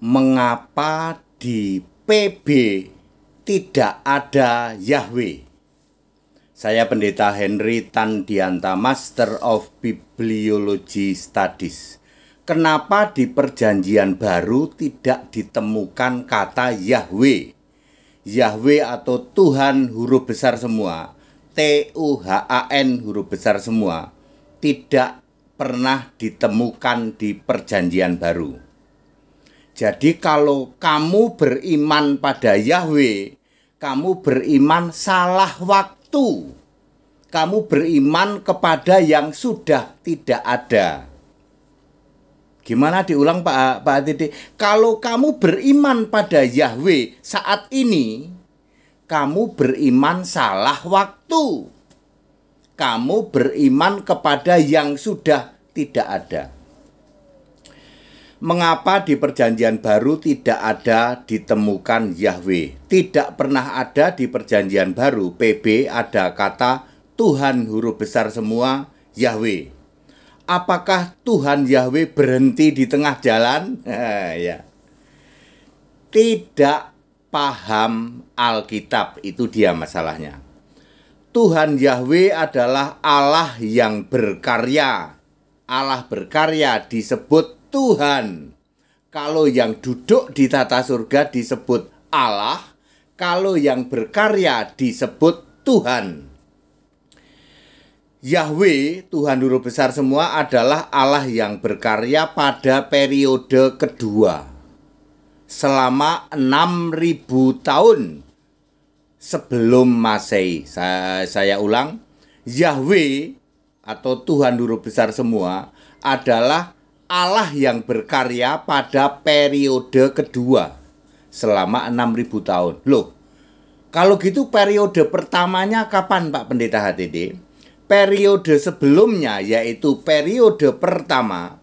mengapa di PB tidak ada Yahweh. Saya Pendeta Henry Tandianta, Master of Bibliology Studies. Kenapa di Perjanjian Baru tidak ditemukan kata Yahweh? Yahweh atau Tuhan huruf besar semua, T U H A N huruf besar semua, tidak pernah ditemukan di Perjanjian Baru. Jadi kalau kamu beriman pada Yahweh, kamu beriman salah waktu. Kamu beriman kepada yang sudah tidak ada. Gimana diulang Pak Pak Titi? Kalau kamu beriman pada Yahweh saat ini, kamu beriman salah waktu. Kamu beriman kepada yang sudah tidak ada. Mengapa di Perjanjian Baru tidak ada ditemukan Yahweh? Tidak pernah ada di Perjanjian Baru PB ada kata Tuhan huruf besar semua Yahweh. Apakah Tuhan Yahweh berhenti di tengah jalan? ya. Tidak paham Alkitab itu dia masalahnya. Tuhan Yahweh adalah Allah yang berkarya. Allah berkarya disebut Tuhan. Kalau yang duduk di tata surga disebut Allah, kalau yang berkarya disebut Tuhan. Yahweh, Tuhan Guru Besar semua adalah Allah yang berkarya pada periode kedua selama 6000 tahun sebelum Masehi. Saya, saya ulang, Yahweh atau Tuhan Guru Besar semua adalah Allah yang berkarya pada periode kedua selama 6000 tahun. Loh, kalau gitu periode pertamanya kapan Pak Pendeta HTD? Periode sebelumnya yaitu periode pertama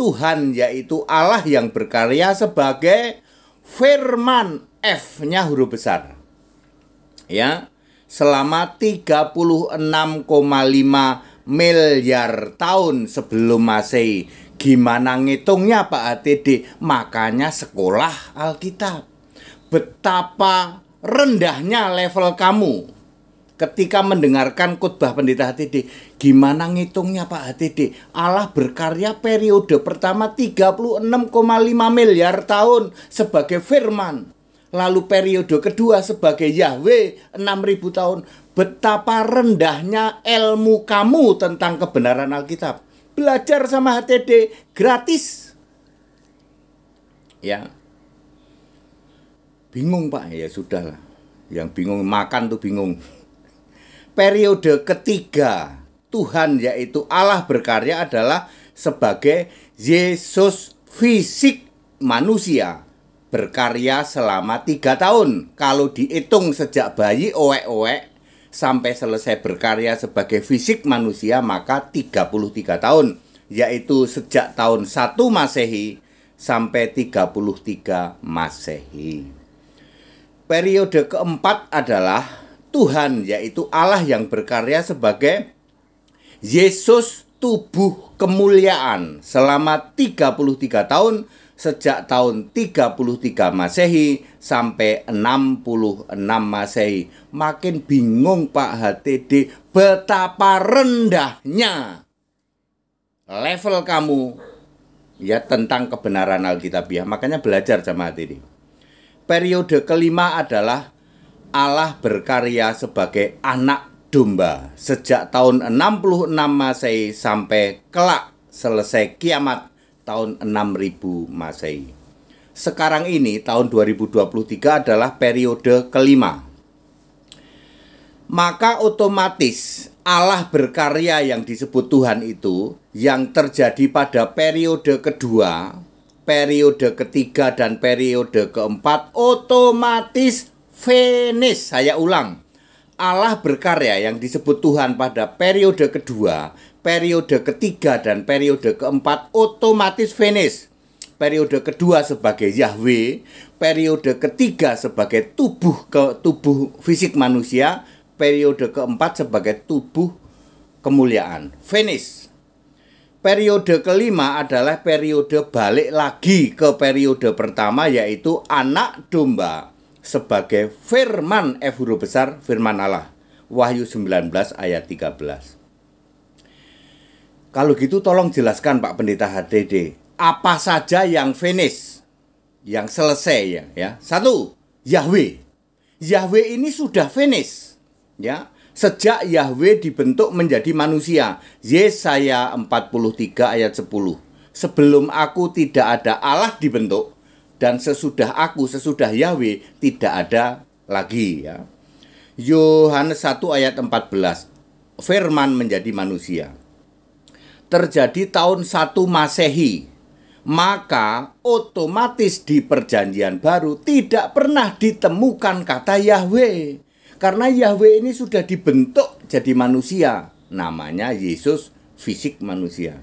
Tuhan yaitu Allah yang berkarya sebagai firman F-nya huruf besar. Ya, selama 36,5 miliar tahun sebelum Masehi Gimana ngitungnya Pak ATD? Makanya sekolah Alkitab. Betapa rendahnya level kamu ketika mendengarkan khotbah pendeta HTD. Gimana ngitungnya Pak HTD? Allah berkarya periode pertama 36,5 miliar tahun sebagai firman. Lalu periode kedua sebagai Yahweh 6000 tahun. Betapa rendahnya ilmu kamu tentang kebenaran Alkitab belajar sama HTD gratis. Ya. Bingung Pak, ya sudah lah. Yang bingung makan tuh bingung. Periode ketiga Tuhan yaitu Allah berkarya adalah sebagai Yesus fisik manusia berkarya selama tiga tahun. Kalau dihitung sejak bayi oek-oek sampai selesai berkarya sebagai fisik manusia maka 33 tahun yaitu sejak tahun 1 Masehi sampai 33 Masehi. Periode keempat adalah Tuhan yaitu Allah yang berkarya sebagai Yesus tubuh kemuliaan selama 33 tahun sejak tahun 33 Masehi sampai 66 Masehi. Makin bingung Pak HTD betapa rendahnya level kamu ya tentang kebenaran Alkitabiah. Makanya belajar sama ini. Periode kelima adalah Allah berkarya sebagai anak domba sejak tahun 66 Masehi sampai kelak selesai kiamat tahun 6000 Masehi. Sekarang ini tahun 2023 adalah periode kelima. Maka otomatis Allah berkarya yang disebut Tuhan itu yang terjadi pada periode kedua, periode ketiga dan periode keempat otomatis finish. Saya ulang. Allah berkarya yang disebut Tuhan pada periode kedua, periode ketiga dan periode keempat otomatis finish. Periode kedua sebagai Yahweh, periode ketiga sebagai tubuh ke tubuh fisik manusia, periode keempat sebagai tubuh kemuliaan. Finish. Periode kelima adalah periode balik lagi ke periode pertama yaitu anak domba sebagai firman F eh, huruf besar firman Allah. Wahyu 19 ayat 13. Kalau gitu tolong jelaskan Pak Pendeta HDD, apa saja yang finish, yang selesai ya, ya. Satu, Yahweh. Yahweh ini sudah finish, ya. Sejak Yahweh dibentuk menjadi manusia. Yesaya 43 ayat 10. Sebelum aku tidak ada Allah dibentuk dan sesudah aku sesudah Yahweh tidak ada lagi ya. Yohanes 1 ayat 14. Firman menjadi manusia terjadi tahun 1 Masehi, maka otomatis di Perjanjian Baru tidak pernah ditemukan kata Yahweh, karena Yahweh ini sudah dibentuk jadi manusia, namanya Yesus fisik manusia.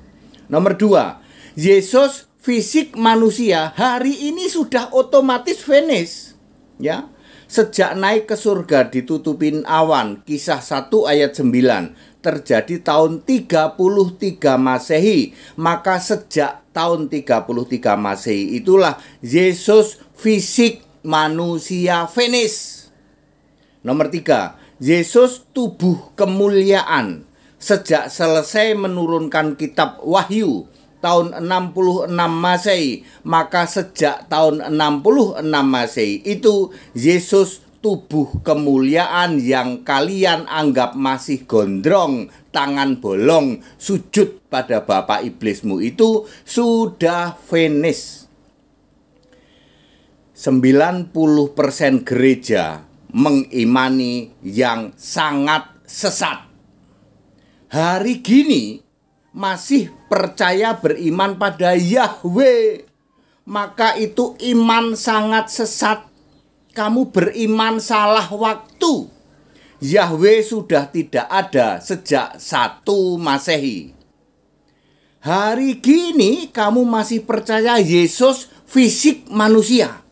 Nomor dua, Yesus fisik manusia hari ini sudah otomatis finish, ya. Sejak naik ke surga ditutupin awan, kisah 1 ayat 9 terjadi tahun 33 Masehi. Maka sejak tahun 33 Masehi itulah Yesus fisik manusia Venis. Nomor tiga, Yesus tubuh kemuliaan. Sejak selesai menurunkan kitab Wahyu tahun 66 Masehi, maka sejak tahun 66 Masehi itu Yesus tubuh kemuliaan yang kalian anggap masih gondrong, tangan bolong, sujud pada bapak iblismu itu sudah finish. 90% gereja mengimani yang sangat sesat. Hari gini masih percaya beriman pada Yahweh, maka itu iman sangat sesat kamu beriman salah waktu. Yahweh sudah tidak ada sejak satu Masehi. Hari gini kamu masih percaya Yesus fisik manusia.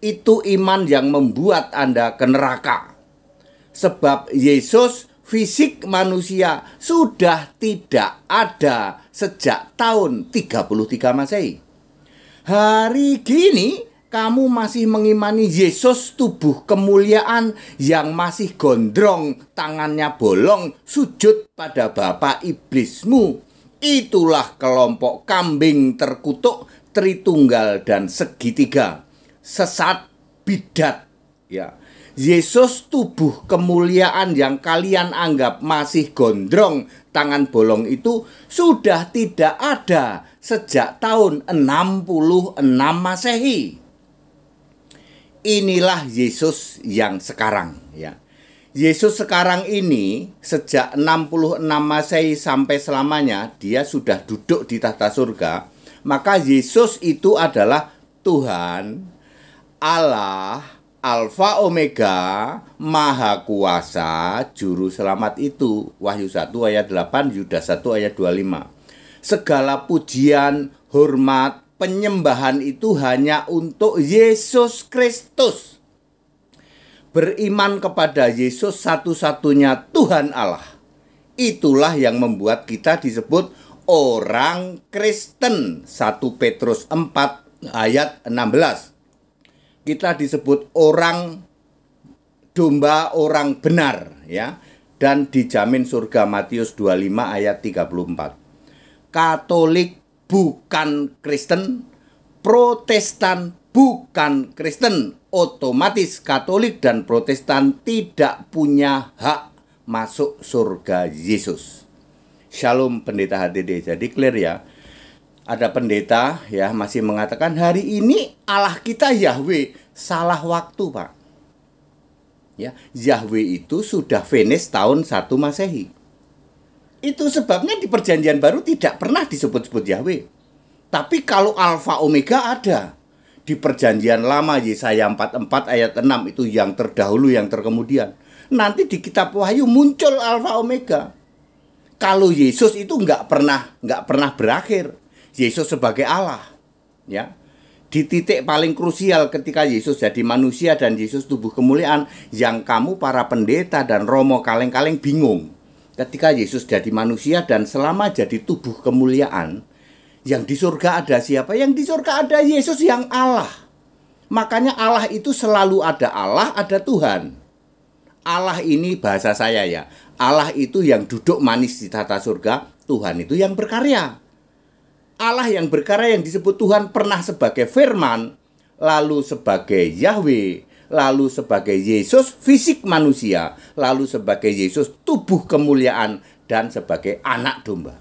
Itu iman yang membuat Anda ke neraka. Sebab Yesus fisik manusia sudah tidak ada sejak tahun 33 Masehi. Hari gini kamu masih mengimani Yesus tubuh kemuliaan yang masih gondrong, tangannya bolong, sujud pada bapa iblismu. Itulah kelompok kambing terkutuk, tritunggal dan segitiga. Sesat bidat ya. Yesus tubuh kemuliaan yang kalian anggap masih gondrong, tangan bolong itu sudah tidak ada sejak tahun 66 Masehi inilah Yesus yang sekarang ya. Yesus sekarang ini sejak 66 Masehi sampai selamanya dia sudah duduk di tahta surga, maka Yesus itu adalah Tuhan Allah Alfa Omega Maha Kuasa Juru Selamat itu Wahyu 1 ayat 8 Yudas 1 ayat 25 Segala pujian, hormat, penyembahan itu hanya untuk Yesus Kristus. Beriman kepada Yesus satu-satunya Tuhan Allah. Itulah yang membuat kita disebut orang Kristen. 1 Petrus 4 ayat 16. Kita disebut orang domba orang benar ya dan dijamin surga Matius 25 ayat 34. Katolik bukan Kristen, Protestan bukan Kristen, otomatis Katolik dan Protestan tidak punya hak masuk surga Yesus. Shalom pendeta HDD. Jadi clear ya. Ada pendeta ya masih mengatakan hari ini Allah kita Yahweh salah waktu, Pak. Ya, Yahweh itu sudah finish tahun 1 Masehi. Itu sebabnya di perjanjian baru tidak pernah disebut-sebut Yahweh. Tapi kalau alfa omega ada. Di perjanjian lama Yesaya 44 ayat 6 itu yang terdahulu yang terkemudian. Nanti di kitab Wahyu muncul alfa omega. Kalau Yesus itu nggak pernah nggak pernah berakhir. Yesus sebagai Allah, ya di titik paling krusial ketika Yesus jadi manusia dan Yesus tubuh kemuliaan yang kamu para pendeta dan romo kaleng-kaleng bingung ketika Yesus jadi manusia dan selama jadi tubuh kemuliaan, yang di surga ada siapa? Yang di surga ada Yesus yang Allah. Makanya Allah itu selalu ada Allah, ada Tuhan. Allah ini bahasa saya ya. Allah itu yang duduk manis di tata surga, Tuhan itu yang berkarya. Allah yang berkarya yang disebut Tuhan pernah sebagai firman, lalu sebagai Yahweh, lalu sebagai Yesus fisik manusia, lalu sebagai Yesus tubuh kemuliaan dan sebagai anak domba.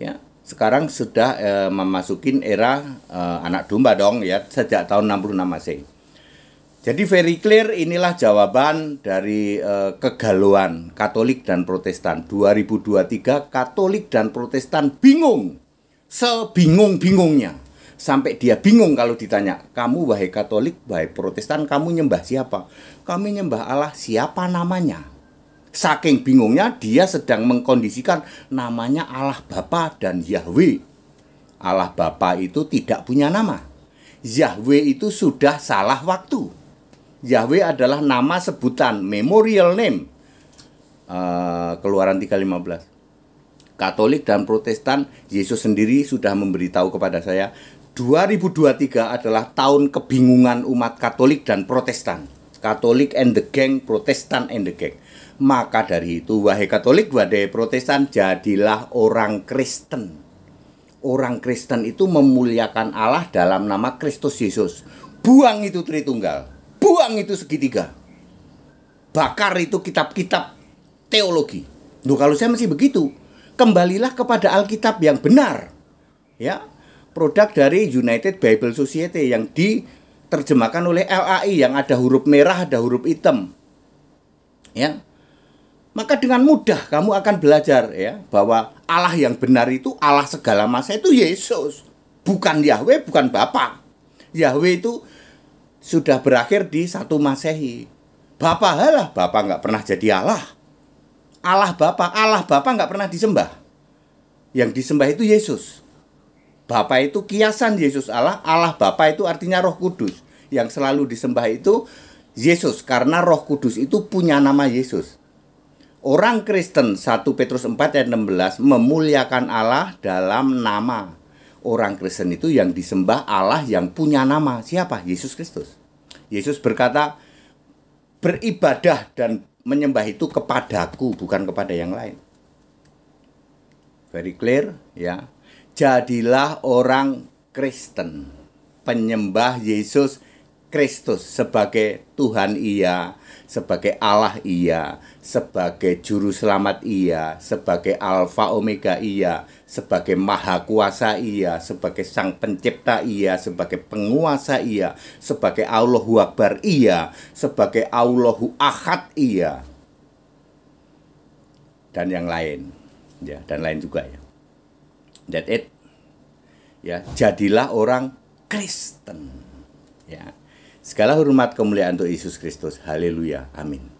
Ya, sekarang sudah e, eh, memasuki era e, anak domba dong ya sejak tahun 66 Masehi. Jadi very clear inilah jawaban dari e, kegalauan Katolik dan Protestan 2023 Katolik dan Protestan bingung sebingung-bingungnya sampai dia bingung kalau ditanya, kamu wahai Katolik, wahai Protestan, kamu nyembah siapa? Kami nyembah Allah, siapa namanya? Saking bingungnya dia sedang mengkondisikan namanya Allah Bapa dan Yahweh. Allah Bapa itu tidak punya nama. Yahweh itu sudah salah waktu. Yahweh adalah nama sebutan, memorial name. Uh, keluaran 315. Katolik dan Protestan, Yesus sendiri sudah memberitahu kepada saya, 2023 adalah tahun kebingungan umat Katolik dan Protestan. Katolik and the gang, Protestan and the gang. Maka dari itu, wahai Katolik, wahai Protestan, jadilah orang Kristen. Orang Kristen itu memuliakan Allah dalam nama Kristus Yesus. Buang itu Tritunggal, buang itu segitiga. Bakar itu kitab-kitab teologi. Loh, kalau saya masih begitu, kembalilah kepada Alkitab yang benar. Ya, produk dari United Bible Society yang diterjemahkan oleh LAI yang ada huruf merah, ada huruf hitam. Ya. Maka dengan mudah kamu akan belajar ya bahwa Allah yang benar itu Allah segala masa itu Yesus, bukan Yahweh, bukan Bapa. Yahweh itu sudah berakhir di satu Masehi. Bapa Allah, Bapa nggak pernah jadi Allah. Allah Bapa, Allah Bapa nggak pernah disembah. Yang disembah itu Yesus. Bapa itu kiasan Yesus Allah, Allah Bapa itu artinya Roh Kudus. Yang selalu disembah itu Yesus karena Roh Kudus itu punya nama Yesus. Orang Kristen 1 Petrus 4 ayat 16 memuliakan Allah dalam nama. Orang Kristen itu yang disembah Allah yang punya nama. Siapa? Yesus Kristus. Yesus berkata, beribadah dan menyembah itu kepadaku bukan kepada yang lain. Very clear ya jadilah orang Kristen, penyembah Yesus Kristus sebagai Tuhan ia, sebagai Allah ia, sebagai juru selamat ia, sebagai alfa omega ia, sebagai maha kuasa ia, sebagai sang pencipta ia, sebagai penguasa ia, sebagai Allahu Akbar ia, sebagai Allahu Ahad ia. Dan yang lain. Ya, dan lain juga ya. That it. Ya, jadilah orang Kristen. Ya. Segala hormat kemuliaan untuk Yesus Kristus. Haleluya. Amin.